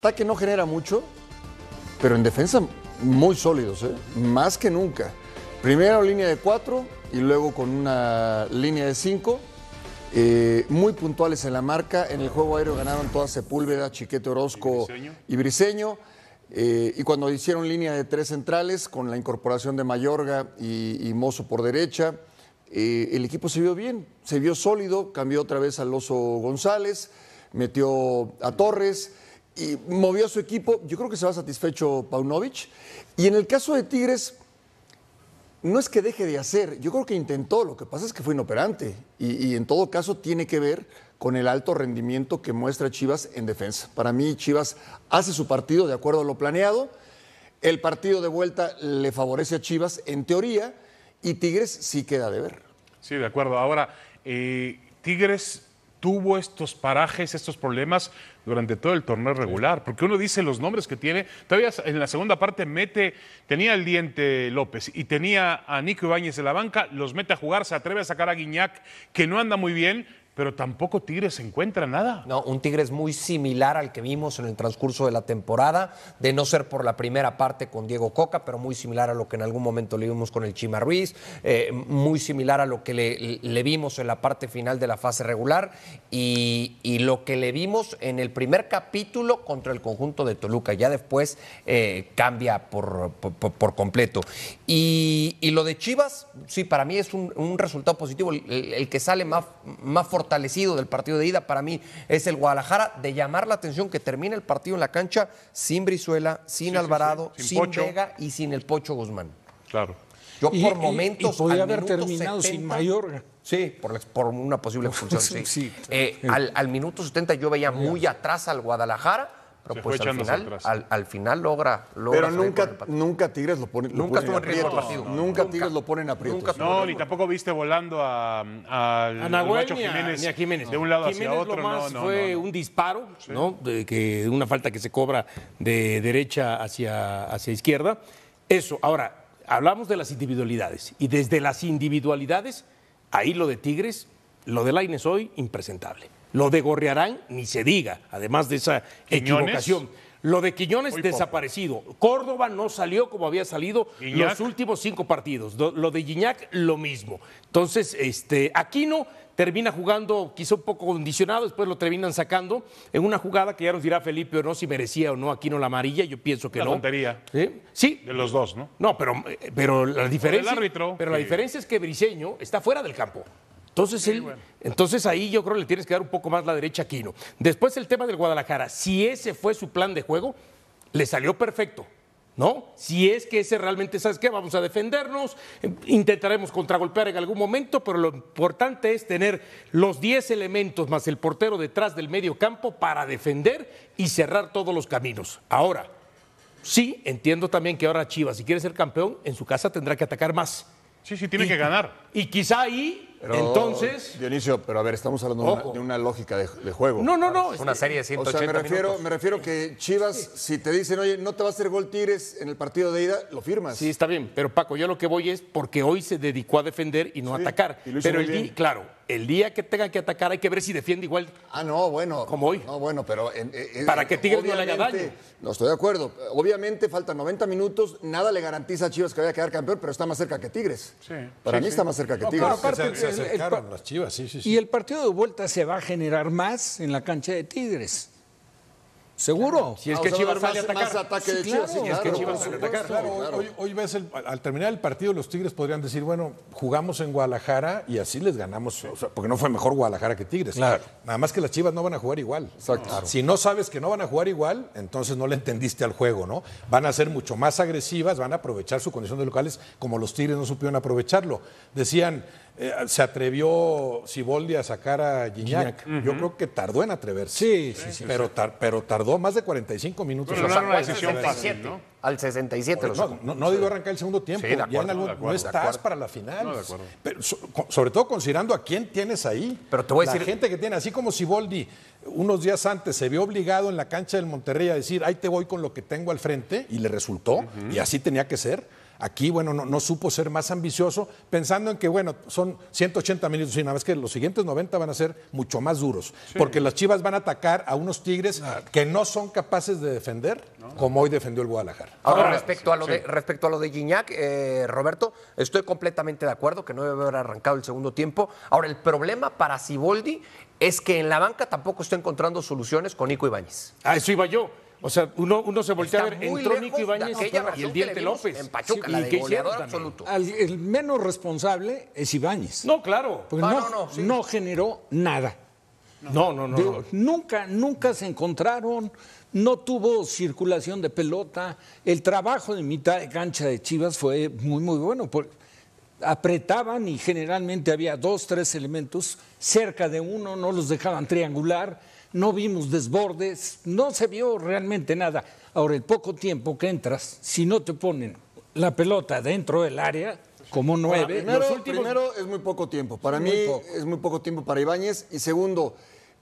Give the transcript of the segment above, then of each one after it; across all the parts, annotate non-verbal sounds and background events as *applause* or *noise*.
ataque no genera mucho, pero en defensa muy sólidos, ¿eh? más que nunca. Primero línea de cuatro y luego con una línea de cinco. Eh, muy puntuales en la marca. En el juego aéreo ganaron toda Sepúlveda, Chiquete Orozco y Briseño. Eh, y cuando hicieron línea de tres centrales, con la incorporación de Mayorga y, y Mozo por derecha, el equipo se vio bien, se vio sólido, cambió otra vez al Oso González, metió a Torres y movió a su equipo. Yo creo que se va satisfecho Paunovic. Y en el caso de Tigres, no es que deje de hacer, yo creo que intentó, lo que pasa es que fue inoperante y, en todo caso tiene que ver con el alto rendimiento que muestra Chivas en defensa. Para mí Chivas hace su partido de acuerdo a lo planeado, el partido de vuelta le favorece a Chivas en teoría y Tigres sí queda de ver. Sí, de acuerdo. Ahora, eh, Tigres tuvo estos parajes, estos problemas durante todo el torneo regular, porque uno dice los nombres que tiene, todavía en la segunda parte mete, tenía el diente López y tenía a Nico Ibáñez de la banca, los mete a jugar, se atreve a sacar a Guiñac, que no anda muy bien, pero tampoco Tigres encuentra nada. No, un Tigres muy similar al que vimos en el transcurso de la temporada, de no ser por la primera parte con Diego Coca, pero muy similar a lo que en algún momento le vimos con el Chima Ruiz, eh, muy similar a lo que le, vimos en la parte final de la fase regular y, lo que le vimos en el primer capítulo contra el conjunto de Toluca. Ya después eh, cambia por, por, completo. Y, lo de Chivas, sí, para mí es un, resultado positivo, el, que sale más, más fortalecido fortalecido del partido de ida para mí es el Guadalajara, de llamar la atención que termina el partido en la cancha sin Brizuela, sin Alvarado, sin, Vega y sin el Pocho Guzmán. Claro. Yo por momentos. haber terminado sin Mayorga. Sí, por, una posible *laughs* expulsión. sí. Eh, al, minuto 70 yo veía muy atrás al Guadalajara pues, al final, logra, Pero nunca, nunca Tigres lo pone nunca ponen a partido. nunca, Tigres lo ponen a nunca no, ni tampoco viste volando a, a, Jiménez, de un lado hacia otro. fue un disparo, que una falta que se cobra de derecha hacia, hacia izquierda. Eso, ahora, hablamos de las individualidades. Y desde las individualidades, ahí lo de Tigres, lo de Laines hoy, impresentable. Lo de Gorriarán, ni se diga, además de esa equivocación. Lo de Quiñones desaparecido. Córdoba no salió como había salido los últimos cinco partidos. Lo de Guiñac, lo mismo. Entonces, este, Aquino termina jugando quizá un poco condicionado, después lo terminan sacando en una jugada que ya nos dirá Felipe o no si merecía o no Aquino la amarilla, yo pienso que la tontería. Sí. De los dos, ¿no? No, pero, eh, la diferencia. árbitro. Pero la diferencia es que Briseño está fuera del campo. Entonces, entonces ahí yo creo que le tienes que dar un poco más la derecha a Quino. Después el tema del Guadalajara, si ese fue su plan de juego, le salió perfecto. ¿No? Si es que ese realmente, ¿sabes qué? Vamos a defendernos, em, intentaremos contragolpear en algún momento, pero lo importante es tener los 10 elementos más el portero detrás del medio campo para defender y cerrar todos los caminos. Ahora, sí, entiendo también que ahora Chivas, si quiere ser campeón, en su casa tendrá que atacar más. Sí, sí, tiene que ganar. Y quizá ahí entonces. Dionisio, pero a ver, estamos hablando de una, lógica de, juego. No, no, no. Una serie de 180 o sea, me refiero, me refiero que Chivas, si te dicen, oye, no te va a hacer gol Tigres en el partido de ida, lo firmas. Sí, está bien. Pero Paco, yo lo que voy es porque hoy se dedicó a defender y no a atacar. pero el día, claro, el día que tenga que atacar hay que ver si defiende igual. Ah, no, bueno. Como hoy. No, bueno, pero. Para que Tigres no le haya daño. No estoy de acuerdo. Obviamente faltan 90 minutos, nada le garantiza a Chivas que vaya a quedar campeón, pero está más cerca que Tigres. Sí. Para mí está más cerca que Tigres. se, acercaron las Chivas, sí, sí. Y el partido de vuelta se va a generar más en la cancha de Tigres. ¿Seguro? Si es que Chivas sale a atacar. Chivas. Hoy, ves, al terminar el partido, los Tigres podrían decir, bueno, jugamos en Guadalajara y así les ganamos, porque no fue mejor Guadalajara que Tigres. Claro. Nada más que las Chivas no van a jugar igual. Si no sabes que no van a jugar igual, entonces no le entendiste al juego, ¿no? Van a ser mucho más agresivas, van a aprovechar su condición de locales como los Tigres no supieron aprovecharlo. Decían... Eh, se atrevió Siboldi a sacar a Gignac. Yo creo que tardó en atreverse. Sí, sí, sí. pero, pero tardó más de 45 minutos. Pero no, al 67, pues ¿no? Al 67 No, no, digo arrancar el segundo tiempo. ya no estás para la final. sobre todo considerando a quién tienes ahí. Pero te voy a decir... La gente que tiene, así como Siboldi unos días antes se vio obligado en la cancha del Monterrey a decir, ahí te voy con lo que tengo al frente, y le resultó, y así tenía que ser Aquí, bueno, no, supo ser más ambicioso, pensando en que, bueno, son 180 minutos y nada más que los siguientes 90 van a ser mucho más duros, porque las Chivas van a atacar a unos Tigres ah. que no son capaces de defender como hoy defendió el Guadalajara. Ahora, respecto, a lo de, respecto a lo de Guiñac, eh, Roberto, estoy completamente de acuerdo que no debe haber arrancado el segundo tiempo. Ahora, el problema para Siboldi es que en la banca tampoco estoy encontrando soluciones con Nico Ibáñez. Ah eso iba yo. O sea, uno, se voltea a ver, en Nico Ibáñez y el Diente López. el menos responsable es Ibáñez. No, claro. Ah, no, no, no, generó nada. No, no, no, Nunca, nunca se encontraron, no tuvo circulación de pelota. El trabajo de mitad de cancha de Chivas fue muy, muy bueno. apretaban y generalmente había dos, tres elementos cerca de uno, no los dejaban triangular no vimos desbordes, no se vio realmente nada. Ahora, el poco tiempo que entras, si no te ponen la pelota dentro del área, como nueve. primero, es muy poco tiempo. Para mí es muy poco tiempo para Ibáñez. Y segundo,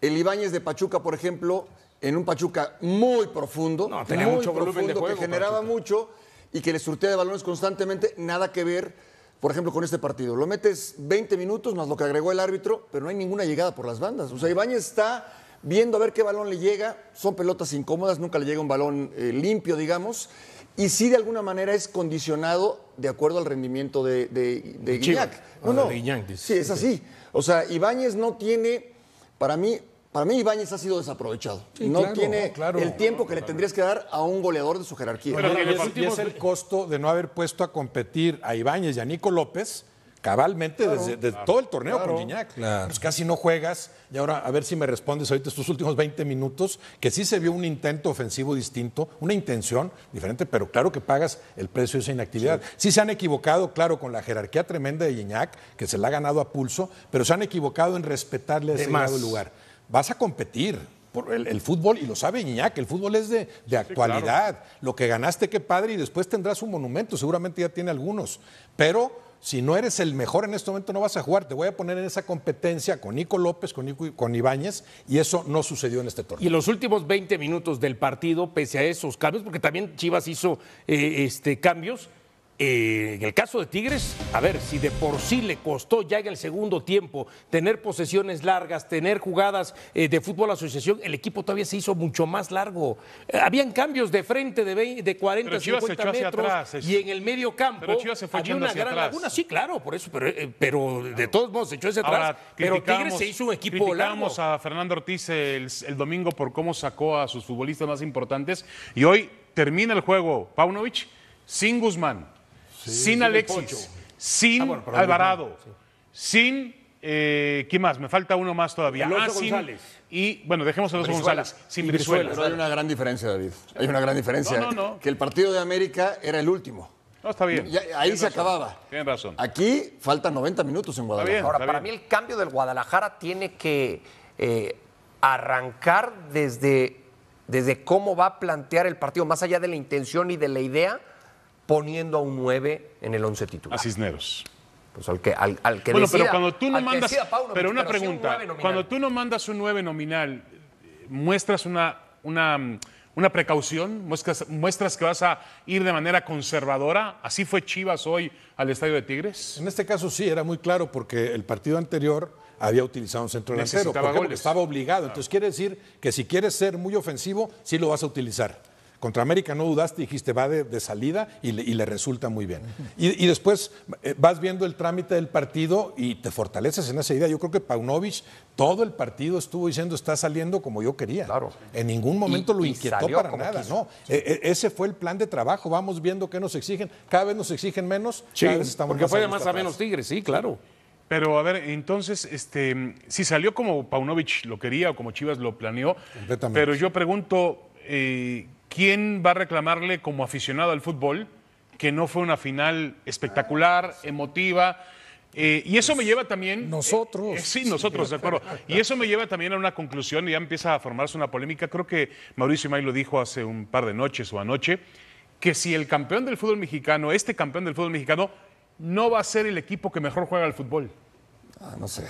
el Ibáñez de Pachuca, por ejemplo, en un Pachuca muy profundo, profundo, que generaba mucho y que le surtía de balones constantemente, nada que ver, por ejemplo, con este partido. Lo metes 20 minutos más lo que agregó el árbitro, pero no hay ninguna llegada por las bandas. O sea, Ibáñez está viendo a ver qué balón le llega. Son pelotas incómodas, nunca le llega un balón eh, limpio, digamos. Y sí, de alguna manera es condicionado de acuerdo al rendimiento de, de, No, ah, no. sí, es así. O sea, Ibáñez no tiene, para mí, para mí Ibáñez ha sido desaprovechado. no tiene el tiempo que le tendrías que dar a un goleador de su jerarquía. Pero, es el costo de no haber puesto a competir a Ibáñez y a Nico López Cabalmente desde, todo el torneo con Gignac. Pues casi no juegas. Y ahora, a ver si me respondes ahorita estos últimos 20 minutos, que sí se vio un intento ofensivo distinto, una intención diferente, pero claro que pagas el precio de esa inactividad. Sí, se han equivocado, claro, con la jerarquía tremenda de Gignac, que se la ha ganado a pulso, pero se han equivocado en respetarle ese lugar. Vas a competir, por el, fútbol, y lo sabe Iñak, el fútbol es de, actualidad. Lo que ganaste, qué padre, y después tendrás un monumento, seguramente ya tiene algunos. Pero si no eres el mejor en este momento no vas a jugar, te voy a poner en esa competencia con Nico López, con, Ibáñez, y eso no sucedió en este torneo. Y los últimos 20 minutos del partido, pese a esos cambios, porque también Chivas hizo eh, este, cambios, eh, en el caso de Tigres, a ver, si de por sí le costó ya en el segundo tiempo tener posesiones largas, tener jugadas eh, de fútbol asociación, el equipo todavía se hizo mucho más largo. Eh, habían cambios de frente de, de 40, 50 metros y en el medio campo se había una gran laguna, sí, claro, por eso, pero, de todos modos se echó ese atrás. Pero Tigres se hizo un equipo largo. a Fernando Ortiz el, el domingo por cómo sacó a sus futbolistas más importantes y hoy termina el juego Paunovic sin Guzmán sin Alexis, sin ah, Alvarado, sin. Eh, más? Me falta uno más todavía. Ah, González. y bueno, dejemos a los González, sin Brizuela. Pero hay una gran diferencia, David. Hay una gran diferencia. No, Que el partido de América era el último. No, está bien. ahí se acababa. Tienen razón. Aquí faltan 90 minutos en Guadalajara. Ahora, para mí el cambio del Guadalajara tiene que eh, arrancar desde, desde cómo va a plantear el partido, más allá de la intención y de la idea poniendo a un 9 en el 11 titular. A Cisneros. Pues al que, al, que bueno, pero cuando tú no mandas. pero una pregunta. cuando tú no mandas un 9 nominal, ¿muestras una, una, precaución? ¿Muestras, ¿Muestras que vas a ir de manera conservadora? ¿Así fue Chivas hoy al Estadio de Tigres? En este caso sí, era muy claro porque el partido anterior había utilizado un centro delantero. estaba obligado. Entonces quiere decir que si quieres ser muy ofensivo, sí lo vas a utilizar. Contra América no dudaste, dijiste va de, de salida y le, resulta muy bien. Y, después eh, vas viendo el trámite del partido y te fortaleces en esa idea. Yo creo que Paunovic todo el partido estuvo diciendo está saliendo como yo quería. Claro. En ningún momento lo inquietó para nada. No, e, e, ese fue el plan de trabajo. Vamos viendo qué nos exigen. Cada vez nos exigen menos. Sí, porque más fue de más a menos Tigres, sí, claro. Pero a ver, entonces, este, si salió como Paunovic lo quería o como Chivas lo planeó, pero yo pregunto, eh, ¿quién va a reclamarle como aficionado al fútbol que no fue una final espectacular, emotiva? Eh, y eso me lleva también. Eh, nosotros. Eh, sí, nosotros, de acuerdo. Y eso me lleva también a una conclusión, y ya empieza a formarse una polémica. Creo que Mauricio May lo dijo hace un par de noches o anoche, que si el campeón del fútbol mexicano, este campeón del fútbol mexicano, no va a ser el equipo que mejor juega al fútbol. Ah, no sé.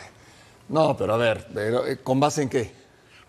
No, pero a ver, ¿con base en qué?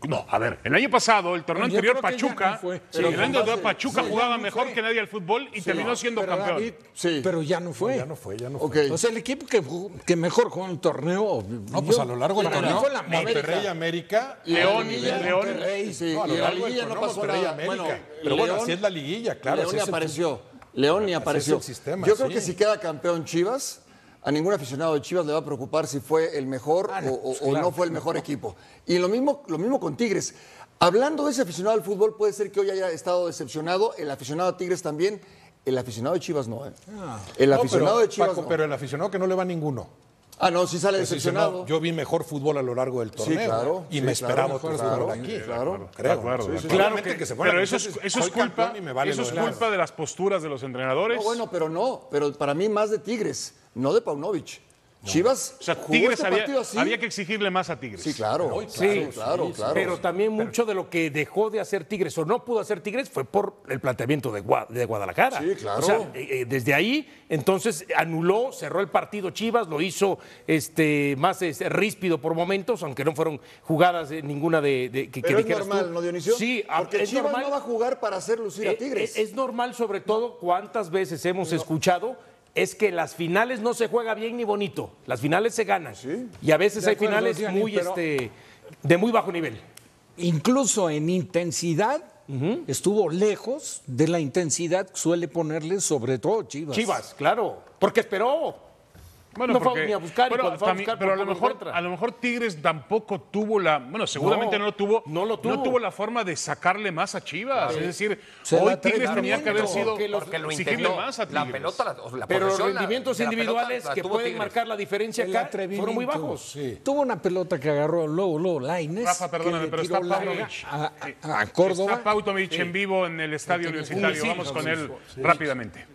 No, a ver, el año pasado, el torneo anterior, Pachuca, el año anterior, Pachuca jugaba mejor que nadie al fútbol y terminó siendo campeón. Pero ya no fue. O ya no fue, ya no fue. O sea, el equipo que, mejor jugó en el torneo. No, pues a lo largo del torneo. Fue la Monterrey, América. León, León. Monterrey, sí. No, a lo largo torneo, no pasó Monterrey, nada. América. pero bueno, así es la liguilla, claro. León ni apareció. León ni apareció. Yo creo que si queda campeón Chivas a ningún aficionado de Chivas le va a preocupar si fue el mejor ah, o, pues no fue el mejor equipo. Y lo mismo, lo mismo con Tigres. Hablando de ese aficionado al fútbol, puede ser que hoy haya estado decepcionado, el aficionado a Tigres también, el aficionado de Chivas no. ¿eh? Ah. El aficionado pero, de Chivas Pero el aficionado que no le va a ninguno. Ah, no, sí sale decepcionado. Yo vi mejor fútbol a lo largo del torneo. Sí, claro. Y me esperaba claro, claro, aquí. Claro, creo. Claro, que, se Pero eso es, eso es culpa, eso es culpa de las posturas de los entrenadores. No, bueno, pero no. Pero para mí más de Tigres no de Paunovic. Chivas. había, que exigirle más a Tigres. Sí, claro. sí, Pero también mucho de lo que dejó de hacer Tigres o no pudo hacer Tigres fue por el planteamiento de, Guadalajara. Sí, claro. O sea, eh, eh, desde ahí, entonces anuló, cerró el partido Chivas, lo hizo este, más este, ríspido por momentos, aunque no fueron jugadas ninguna de, que, pero es normal, ¿no, Dionisio? Sí, ah, porque Chivas no va a jugar para hacer lucir a eh, Tigres. Es, normal, sobre todo, cuántas veces hemos escuchado es que las finales no se juega bien ni bonito, las finales se ganan. y a veces hay finales muy, este, de muy bajo nivel. Incluso en intensidad estuvo lejos de la intensidad que suele ponerle sobre todo Chivas. Chivas, claro, porque esperó. Bueno, no a buscar, a buscar pero a lo, mejor, Tigres tampoco tuvo la, bueno, seguramente no, lo tuvo, no lo tuvo, la forma de sacarle más a Chivas, es decir, hoy Tigres tenía que haber sido porque, lo más a La pelota, pero los rendimientos individuales que pueden marcar la diferencia acá fueron muy bajos. Tuvo una pelota que agarró luego, luego Laines. Rafa, perdóname, pero está Pautomich Está en vivo en el estadio universitario. Vamos con él rápidamente.